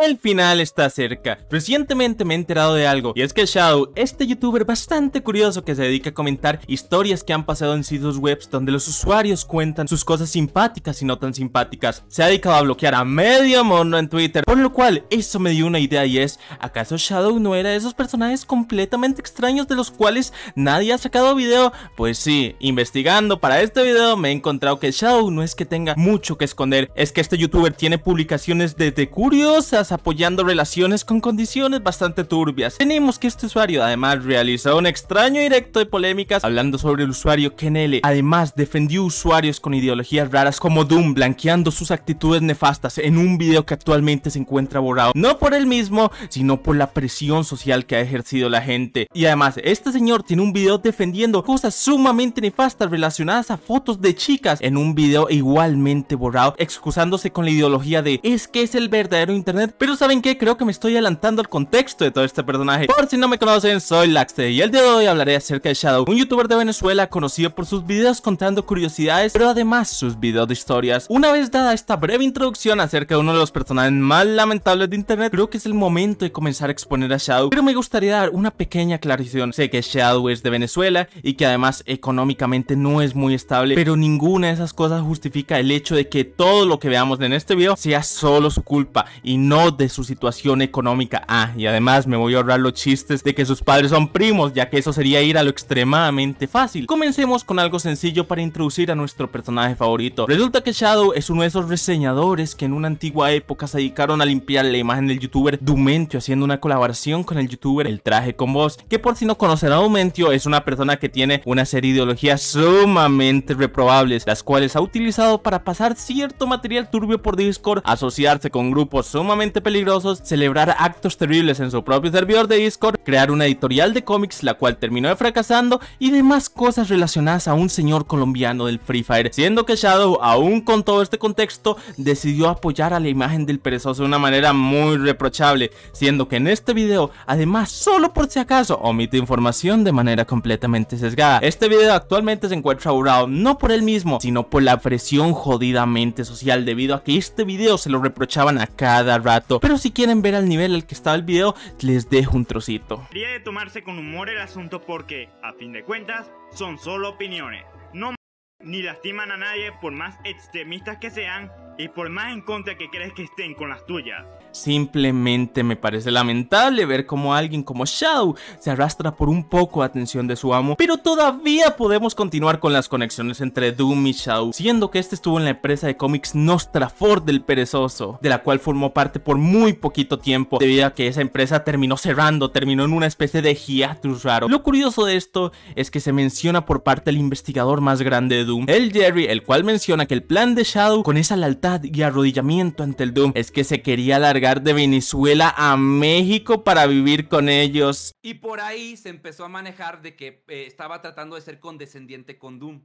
El final está cerca. Recientemente me he enterado de algo, y es que Shadow, este youtuber bastante curioso que se dedica a comentar historias que han pasado en sitios web donde los usuarios cuentan sus cosas simpáticas y no tan simpáticas, se ha dedicado a bloquear a medio mono en Twitter, por lo cual eso me dio una idea y es, ¿acaso Shadow no era de esos personajes completamente extraños de los cuales nadie ha sacado video? Pues sí, investigando para este video me he encontrado que Shadow no es que tenga mucho que esconder, es que este youtuber tiene publicaciones desde curiosas apoyando relaciones con condiciones bastante turbias. Tenemos que este usuario además realizó un extraño directo de polémicas hablando sobre el usuario Kenele. Además defendió usuarios con ideologías raras como Doom, blanqueando sus actitudes nefastas en un video que actualmente se encuentra borrado. No por él mismo, sino por la presión social que ha ejercido la gente. Y además, este señor tiene un video defendiendo cosas sumamente nefastas relacionadas a fotos de chicas en un video igualmente borrado, excusándose con la ideología de es que es el verdadero internet pero ¿saben qué? Creo que me estoy adelantando al contexto de todo este personaje. Por si no me conocen, soy Laxte y el día de hoy hablaré acerca de Shadow, un youtuber de Venezuela conocido por sus videos contando curiosidades, pero además sus videos de historias. Una vez dada esta breve introducción acerca de uno de los personajes más lamentables de internet, creo que es el momento de comenzar a exponer a Shadow, pero me gustaría dar una pequeña aclaración. Sé que Shadow es de Venezuela y que además económicamente no es muy estable, pero ninguna de esas cosas justifica el hecho de que todo lo que veamos en este video sea solo su culpa y no de su situación económica. Ah, y además me voy a ahorrar los chistes de que sus padres son primos, ya que eso sería ir a lo extremadamente fácil. Comencemos con algo sencillo para introducir a nuestro personaje favorito. Resulta que Shadow es uno de esos reseñadores que en una antigua época se dedicaron a limpiar la imagen del youtuber Dumentio haciendo una colaboración con el youtuber El Traje con Voz, que por si no conocen a Dumentio es una persona que tiene una serie de ideologías sumamente reprobables, las cuales ha utilizado para pasar cierto material turbio por Discord, asociarse con grupos sumamente peligrosos, celebrar actos terribles en su propio servidor de Discord, crear una editorial de cómics la cual terminó fracasando y demás cosas relacionadas a un señor colombiano del Free Fire, siendo que Shadow aún con todo este contexto decidió apoyar a la imagen del perezoso de una manera muy reprochable, siendo que en este video además solo por si acaso omite información de manera completamente sesgada. Este video actualmente se encuentra aurado no por él mismo, sino por la presión jodidamente social debido a que este video se lo reprochaban a cada rato pero si quieren ver al nivel al que estaba el video, les dejo un trocito. Quería de tomarse con humor el asunto porque, a fin de cuentas, son solo opiniones. No ni lastiman a nadie por más extremistas que sean y por más en contra que crees que estén con las tuyas. Simplemente me parece lamentable ver cómo alguien como Shadow se arrastra por un poco a atención de su amo, pero todavía podemos continuar con las conexiones entre Doom y Shadow, siendo que este estuvo en la empresa de cómics Nostraford del Perezoso, de la cual formó parte por muy poquito tiempo, debido a que esa empresa terminó cerrando, terminó en una especie de hiatus raro. Lo curioso de esto es que se menciona por parte del investigador más grande de Doom, el Jerry, el cual menciona que el plan de Shadow con esa lealtad y arrodillamiento ante el Doom es que se quería largar de Venezuela a México para vivir con ellos. Y por ahí se empezó a manejar de que estaba tratando de ser condescendiente con Doom.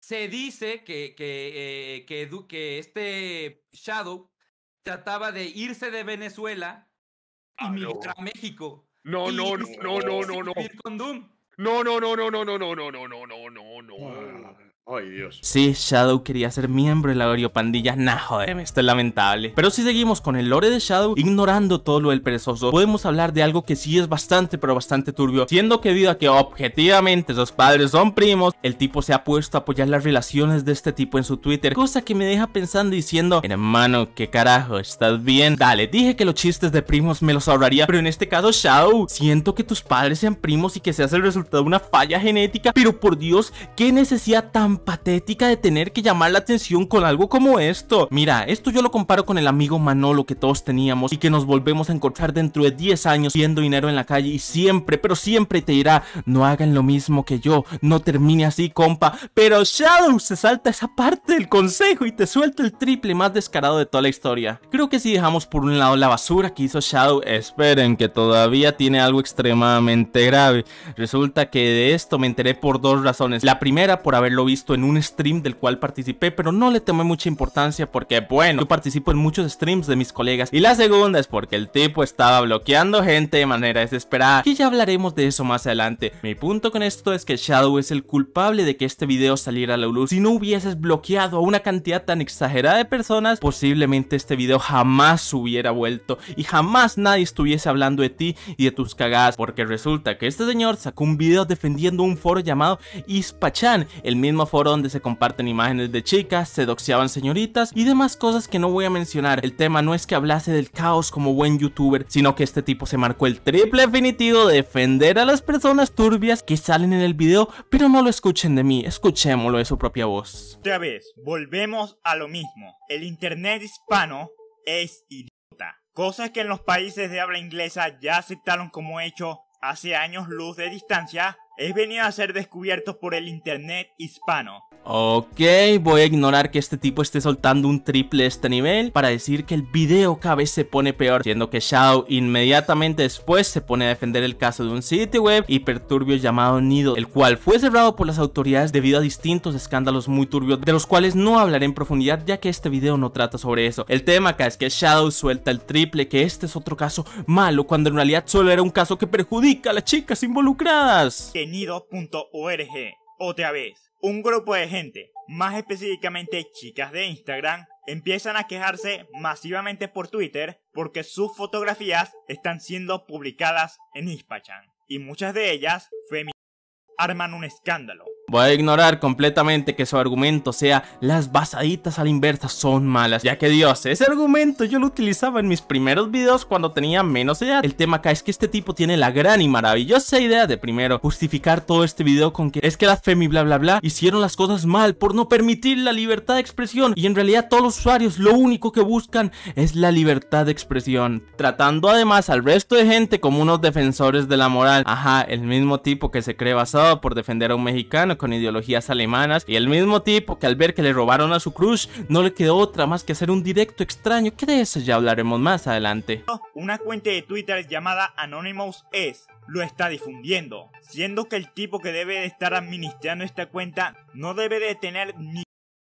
Se dice que, que, que, que este Shadow trataba de irse de Venezuela y migrar a México. No, no, no, no, no, no, no. No, no, no, no, no, no, no, no, no, no, no, no, no. Ay, Dios. Sí, Shadow quería ser miembro de la Oriopandilla. Nah, joder, esto es lamentable. Pero si seguimos con el lore de Shadow, ignorando todo lo del perezoso, podemos hablar de algo que sí es bastante, pero bastante turbio. Siendo que debido a que objetivamente sus padres son primos, el tipo se ha puesto a apoyar las relaciones de este tipo en su Twitter, cosa que me deja pensando diciendo, hermano, qué carajo, ¿estás bien? Dale, dije que los chistes de primos me los ahorraría, pero en este caso, Shadow, siento que tus padres sean primos y que seas el resultado de una falla genética, pero por Dios, qué necesidad tan patética de tener que llamar la atención con algo como esto. Mira, esto yo lo comparo con el amigo Manolo que todos teníamos y que nos volvemos a encontrar dentro de 10 años viendo dinero en la calle y siempre, pero siempre te dirá, no hagan lo mismo que yo, no termine así, compa. Pero Shadow se salta esa parte del consejo y te suelta el triple más descarado de toda la historia. Creo que si dejamos por un lado la basura que hizo Shadow, esperen que todavía tiene algo extremadamente grave. Resulta que de esto me enteré por dos razones. La primera, por haberlo visto en un stream del cual participé, pero no le tomé mucha importancia porque, bueno, yo participo en muchos streams de mis colegas. Y la segunda es porque el tipo estaba bloqueando gente de manera desesperada, Y ya hablaremos de eso más adelante. Mi punto con esto es que Shadow es el culpable de que este video saliera a la luz. Si no hubieses bloqueado a una cantidad tan exagerada de personas, posiblemente este video jamás hubiera vuelto y jamás nadie estuviese hablando de ti y de tus cagadas, porque resulta que este señor sacó un video defendiendo un foro llamado Ispachan el mismo foro donde se comparten imágenes de chicas, se señoritas y demás cosas que no voy a mencionar. El tema no es que hablase del caos como buen youtuber, sino que este tipo se marcó el triple definitivo de defender a las personas turbias que salen en el video, pero no lo escuchen de mí, escuchémoslo de su propia voz. Otra vez, volvemos a lo mismo. El internet hispano es idiota. Cosas que en los países de habla inglesa ya aceptaron como hecho hace años luz de distancia es venido a ser descubierto por el Internet hispano. Ok, voy a ignorar que este tipo esté soltando un triple este nivel para decir que el video cada vez se pone peor, siendo que Shadow inmediatamente después se pone a defender el caso de un sitio web hiperturbio llamado Nido, el cual fue cerrado por las autoridades debido a distintos escándalos muy turbios, de los cuales no hablaré en profundidad ya que este video no trata sobre eso. El tema acá es que Shadow suelta el triple, que este es otro caso malo, cuando en realidad solo era un caso que perjudica a las chicas involucradas. Otra vez, un grupo de gente, más específicamente chicas de Instagram, empiezan a quejarse masivamente por Twitter porque sus fotografías están siendo publicadas en Hispachan y muchas de ellas arman un escándalo. Voy a ignorar completamente que su argumento sea las basaditas a la inversa son malas, ya que Dios, ese argumento yo lo utilizaba en mis primeros videos cuando tenía menos edad. El tema acá es que este tipo tiene la gran y maravillosa idea de primero justificar todo este video con que es que las Femi bla bla bla hicieron las cosas mal por no permitir la libertad de expresión y en realidad todos los usuarios lo único que buscan es la libertad de expresión, tratando además al resto de gente como unos defensores de la moral. Ajá, el mismo tipo que se cree basado por defender a un mexicano con ideologías alemanas y el mismo tipo que al ver que le robaron a su crush no le quedó otra más que hacer un directo extraño que de eso ya hablaremos más adelante. Una cuenta de Twitter llamada Anonymous es lo está difundiendo, siendo que el tipo que debe de estar administrando esta cuenta no debe de tener ni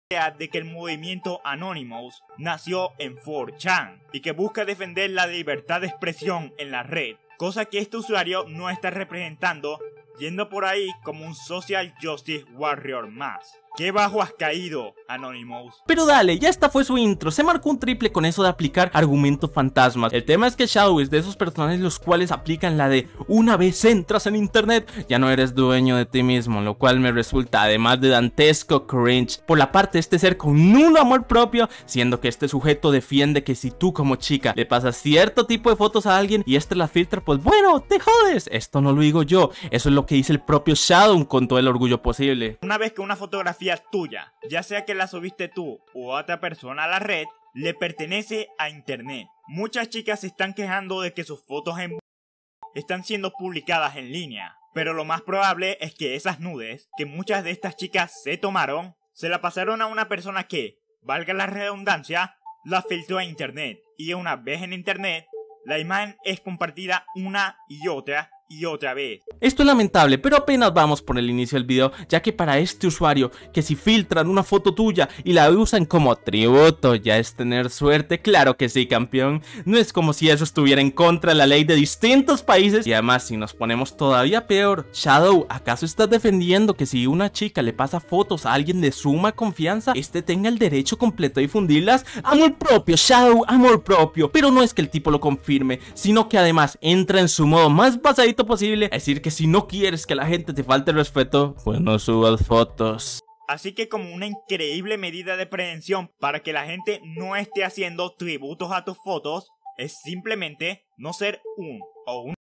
idea de que el movimiento Anonymous nació en 4chan y que busca defender la libertad de expresión en la red, cosa que este usuario no está representando yendo por ahí como un social justice warrior más. ¡Qué bajo has caído, Anonymous! Pero dale, ya esta fue su intro. Se marcó un triple con eso de aplicar argumentos fantasmas. El tema es que Shadow es de esos personajes los cuales aplican la de una vez entras en internet, ya no eres dueño de ti mismo, lo cual me resulta además de dantesco cringe. Por la parte de este ser con un amor propio, siendo que este sujeto defiende que si tú como chica le pasas cierto tipo de fotos a alguien y este la filtra, pues bueno, te jodes. Esto no lo digo yo, eso es lo que dice el propio Shadow con todo el orgullo posible. Una vez que una fotografía tuya, ya sea que la subiste tú o otra persona a la red, le pertenece a Internet. Muchas chicas se están quejando de que sus fotos en están siendo publicadas en línea, pero lo más probable es que esas nudes que muchas de estas chicas se tomaron, se la pasaron a una persona que, valga la redundancia, la filtró a Internet y una vez en Internet, la imagen es compartida una y otra y otra vez. Esto es lamentable, pero apenas vamos por el inicio del video, ya que para este usuario, que si filtran una foto tuya y la usan como tributo, ya es tener suerte, claro que sí, campeón. No es como si eso estuviera en contra de la ley de distintos países. Y además, si nos ponemos todavía peor, Shadow, ¿acaso estás defendiendo que si una chica le pasa fotos a alguien de suma confianza, este tenga el derecho completo de difundirlas? Amor propio, Shadow, amor propio. Pero no es que el tipo lo confirme, sino que además entra en su modo más basadito posible decir que si no quieres que la gente te falte el respeto, pues no subas fotos. Así que como una increíble medida de prevención para que la gente no esté haciendo tributos a tus fotos, es simplemente no ser un o un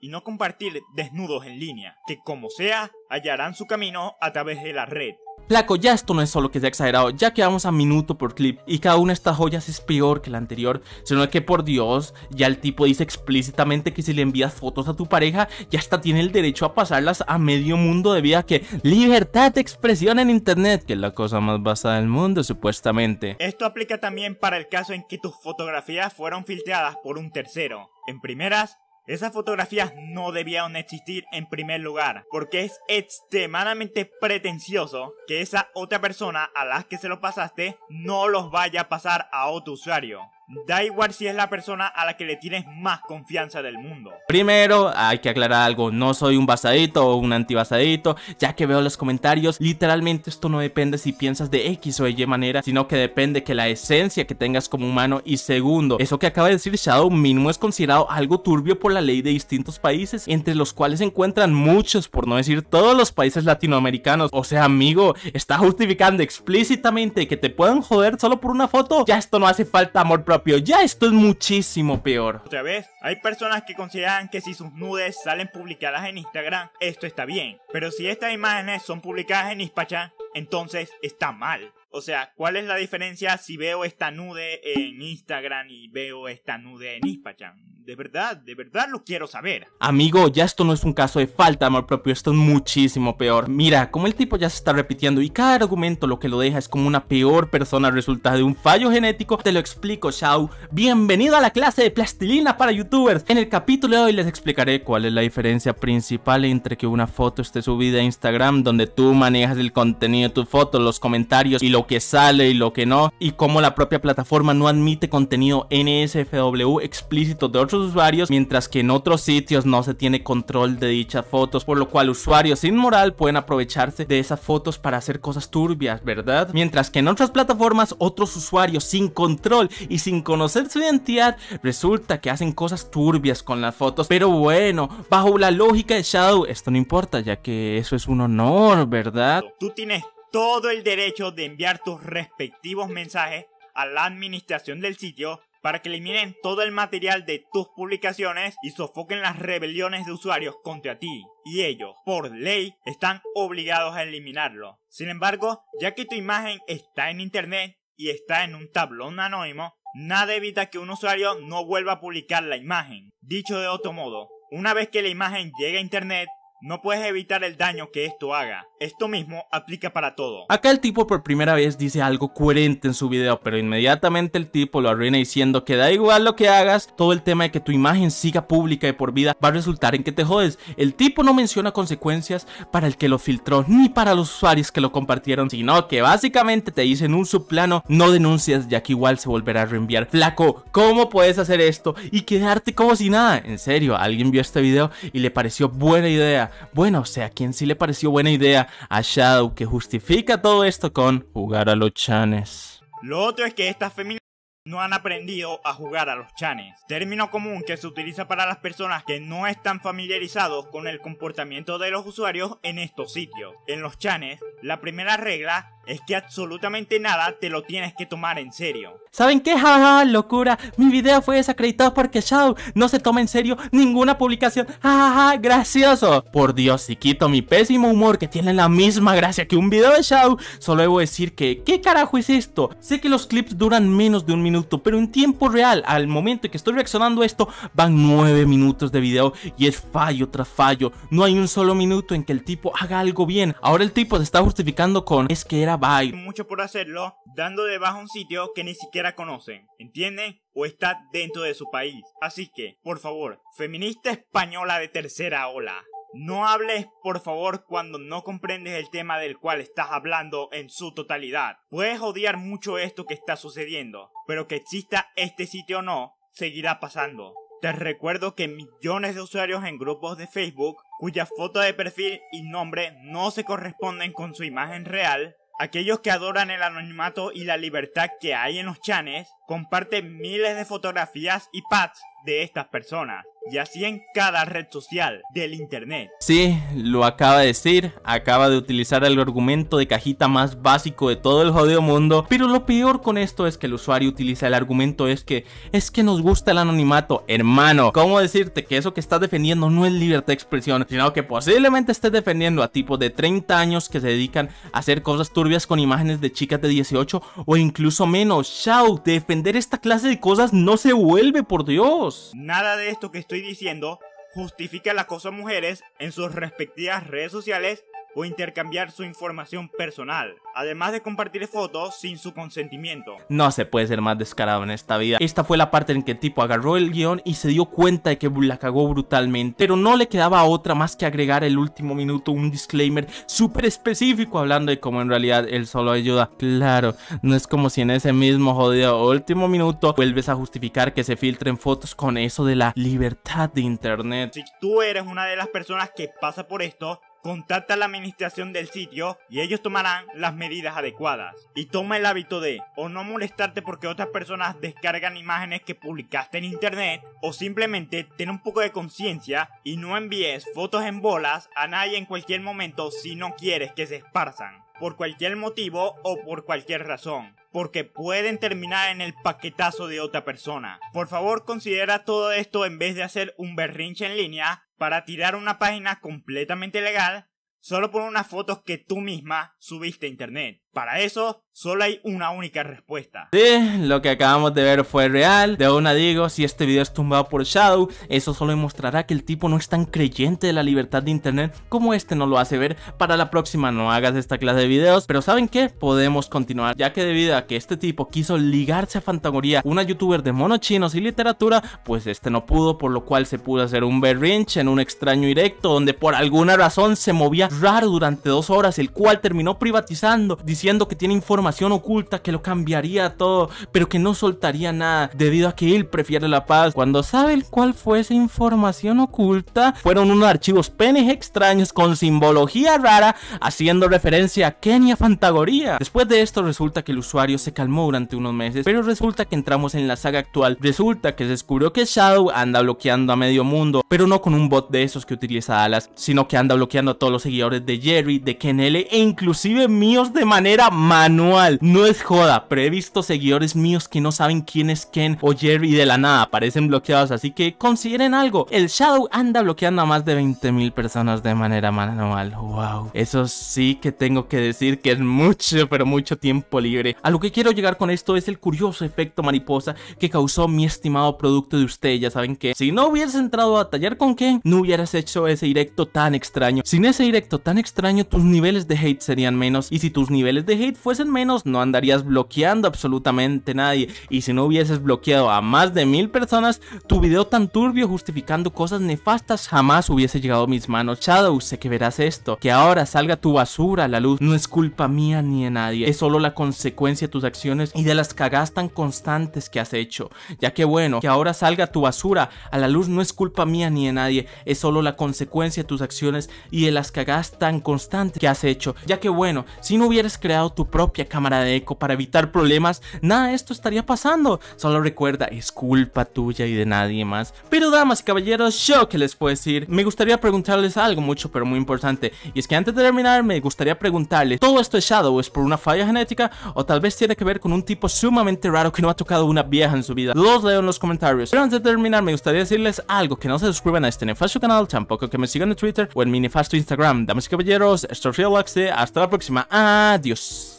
y no compartir desnudos en línea, que como sea, hallarán su camino a través de la red. Flaco, ya esto no es solo que sea exagerado, ya que vamos a minuto por clip y cada una de estas joyas es peor que la anterior, sino que por Dios, ya el tipo dice explícitamente que si le envías fotos a tu pareja, ya hasta tiene el derecho a pasarlas a medio mundo debido a que libertad de expresión en internet, que es la cosa más basada del mundo supuestamente. Esto aplica también para el caso en que tus fotografías fueron filtradas por un tercero. En primeras, esas fotografías no debieron existir en primer lugar, porque es extremadamente pretencioso que esa otra persona a las que se lo pasaste no los vaya a pasar a otro usuario. Da igual si es la persona a la que le tienes más confianza del mundo. Primero, hay que aclarar algo. No soy un basadito o un antibasadito, ya que veo los comentarios. Literalmente esto no depende si piensas de X o Y manera, sino que depende que la esencia que tengas como humano. Y segundo, eso que acaba de decir Shadow mínimo es considerado algo turbio por la ley de distintos países, entre los cuales se encuentran muchos, por no decir todos los países latinoamericanos. O sea, amigo, está justificando explícitamente que te puedan joder solo por una foto. Ya esto no hace falta amor propio ya esto es muchísimo peor. Otra vez, hay personas que consideran que si sus nudes salen publicadas en Instagram, esto está bien. Pero si estas imágenes son publicadas en Ispacha, entonces está mal. O sea, ¿cuál es la diferencia si veo esta nude en Instagram y veo esta nude en Ispachan? de verdad, de verdad lo quiero saber. Amigo, ya esto no es un caso de falta amor propio, esto es muchísimo peor. Mira, como el tipo ya se está repitiendo y cada argumento lo que lo deja es como una peor persona resulta de un fallo genético, te lo explico, Shao. Bienvenido a la clase de plastilina para youtubers. En el capítulo de hoy les explicaré cuál es la diferencia principal entre que una foto esté subida a Instagram donde tú manejas el contenido de tu foto, los comentarios y lo que sale y lo que no, y cómo la propia plataforma no admite contenido NSFW explícito de otro usuarios, mientras que en otros sitios no se tiene control de dichas fotos, por lo cual usuarios sin moral pueden aprovecharse de esas fotos para hacer cosas turbias, ¿verdad? Mientras que en otras plataformas otros usuarios sin control y sin conocer su identidad resulta que hacen cosas turbias con las fotos, pero bueno, bajo la lógica de Shadow esto no importa ya que eso es un honor, ¿verdad? Tú tienes todo el derecho de enviar tus respectivos mensajes a la administración del sitio para que eliminen todo el material de tus publicaciones y sofoquen las rebeliones de usuarios contra ti. Y ellos, por ley, están obligados a eliminarlo. Sin embargo, ya que tu imagen está en Internet y está en un tablón anónimo, nada evita que un usuario no vuelva a publicar la imagen. Dicho de otro modo, una vez que la imagen llega a Internet, no puedes evitar el daño que esto haga. Esto mismo aplica para todo. Acá el tipo por primera vez dice algo coherente en su video, pero inmediatamente el tipo lo arruina diciendo que da igual lo que hagas, todo el tema de que tu imagen siga pública y por vida va a resultar en que te jodes. El tipo no menciona consecuencias para el que lo filtró ni para los usuarios que lo compartieron, sino que básicamente te dicen un subplano, no denuncias ya que igual se volverá a reenviar. Flaco, ¿cómo puedes hacer esto y quedarte como si nada? En serio, alguien vio este video y le pareció buena idea bueno, o sea, quien sí le pareció buena idea a Shadow que justifica todo esto con jugar a los chanes. Lo otro es que esta feminina no han aprendido a jugar a los chanes, término común que se utiliza para las personas que no están familiarizados con el comportamiento de los usuarios en estos sitios. En los chanes, la primera regla es que absolutamente nada te lo tienes que tomar en serio. ¿Saben qué? ¡Ja, locura! Mi video fue desacreditado porque Shao no se toma en serio ninguna publicación. ¡Ja, ja, gracioso! Por Dios, si quito mi pésimo humor que tiene la misma gracia que un video de Shao, solo debo decir que, ¿qué carajo es esto? Sé que los clips duran menos de un minuto pero en tiempo real, al momento en que estoy reaccionando esto, van 9 minutos de video y es fallo tras fallo. No hay un solo minuto en que el tipo haga algo bien. Ahora el tipo se está justificando con es que era bye. Mucho por hacerlo, dando debajo un sitio que ni siquiera conocen, ¿entienden? o está dentro de su país. Así que, por favor, feminista española de tercera ola, no hables, por favor, cuando no comprendes el tema del cual estás hablando en su totalidad. Puedes odiar mucho esto que está sucediendo, pero que exista este sitio o no, seguirá pasando. Te recuerdo que millones de usuarios en grupos de Facebook, cuya foto de perfil y nombre no se corresponden con su imagen real, Aquellos que adoran el anonimato y la libertad que hay en los chanes comparten miles de fotografías y pads de estas personas y así en cada red social del Internet. Sí, lo acaba de decir, acaba de utilizar el argumento de cajita más básico de todo el jodido mundo, pero lo peor con esto es que el usuario utiliza el argumento es que es que nos gusta el anonimato, hermano, ¿cómo decirte que eso que estás defendiendo no es libertad de expresión, sino que posiblemente estés defendiendo a tipos de 30 años que se dedican a hacer cosas turbias con imágenes de chicas de 18 o incluso menos? Chao, defender esta clase de cosas no se vuelve, por Dios. Nada de esto que estoy diciendo justifica el acoso a mujeres en sus respectivas redes sociales o intercambiar su información personal, además de compartir fotos sin su consentimiento. No se puede ser más descarado en esta vida. Esta fue la parte en que el tipo agarró el guión y se dio cuenta de que la cagó brutalmente, pero no le quedaba otra más que agregar el último minuto un disclaimer súper específico hablando de cómo en realidad él solo ayuda. Claro, no es como si en ese mismo jodido último minuto vuelves a justificar que se filtren fotos con eso de la libertad de internet. Si tú eres una de las personas que pasa por esto, Contacta a la administración del sitio y ellos tomarán las medidas adecuadas. Y toma el hábito de o no molestarte porque otras personas descargan imágenes que publicaste en internet o simplemente ten un poco de conciencia y no envíes fotos en bolas a nadie en cualquier momento si no quieres que se esparzan por cualquier motivo o por cualquier razón, porque pueden terminar en el paquetazo de otra persona. Por favor, considera todo esto en vez de hacer un berrinche en línea para tirar una página completamente legal solo por unas fotos que tú misma subiste a internet. Para eso, solo hay una única respuesta. Sí, lo que acabamos de ver fue real. De una digo, si este video es tumbado por Shadow, eso solo demostrará que el tipo no es tan creyente de la libertad de internet como este no lo hace ver. Para la próxima no hagas esta clase de videos, pero ¿saben qué? Podemos continuar, ya que debido a que este tipo quiso ligarse a Fantagoría, una youtuber de monos chinos y literatura, pues este no pudo, por lo cual se pudo hacer un berrinche en un extraño directo donde por alguna razón se movía raro durante dos horas, el cual terminó privatizando, diciendo que tiene información oculta, que lo cambiaría todo, pero que no soltaría nada, debido a que él prefiere la paz. Cuando sabe el cual fue esa información oculta, fueron unos archivos penes extraños con simbología rara, haciendo referencia a Kenia Fantagoría. Después de esto resulta que el usuario se calmó durante unos meses, pero resulta que entramos en la saga actual. Resulta que se descubrió que Shadow anda bloqueando a medio mundo, pero no con un bot de esos que utiliza alas, sino que anda bloqueando a todos los seguidores de Jerry, de Ken e inclusive míos de manera manual. No es joda, pero he visto seguidores míos que no saben quién es Ken o Jerry de la nada, parecen bloqueados, así que consideren algo. El Shadow anda bloqueando a más de 20 mil personas de manera manual. Wow, eso sí que tengo que decir que es mucho, pero mucho tiempo libre. A lo que quiero llegar con esto es el curioso efecto mariposa que causó mi estimado producto de usted, Ya saben que si no hubieras entrado a tallar con Ken, no hubieras hecho ese directo tan extraño. Sin ese directo tan extraño tus niveles de hate serían menos y si tus niveles de hate fuesen menos no andarías bloqueando absolutamente nadie y si no hubieses bloqueado a más de mil personas tu video tan turbio justificando cosas nefastas jamás hubiese llegado a mis manos Shadow sé que verás esto que ahora salga tu basura a la luz no es culpa mía ni de nadie es solo la consecuencia de tus acciones y de las cagas tan constantes que has hecho ya que bueno que ahora salga tu basura a la luz no es culpa mía ni de nadie es solo la consecuencia de tus acciones y de las cagadas tan constante que has hecho, ya que bueno, si no hubieras creado tu propia cámara de eco para evitar problemas, nada de esto estaría pasando. Solo recuerda, es culpa tuya y de nadie más. Pero damas y caballeros, yo que les puedo decir, me gustaría preguntarles algo mucho pero muy importante, y es que antes de terminar me gustaría preguntarles, ¿todo esto es Shadow es por una falla genética o tal vez tiene que ver con un tipo sumamente raro que no ha tocado una vieja en su vida? Los leo en los comentarios. Pero antes de terminar me gustaría decirles algo, que no se suscriban a este nefasto canal, tampoco que me sigan en Twitter o en mi nefasto Instagram Damas y caballeros, esto Relaxe. Hasta la próxima. Adiós.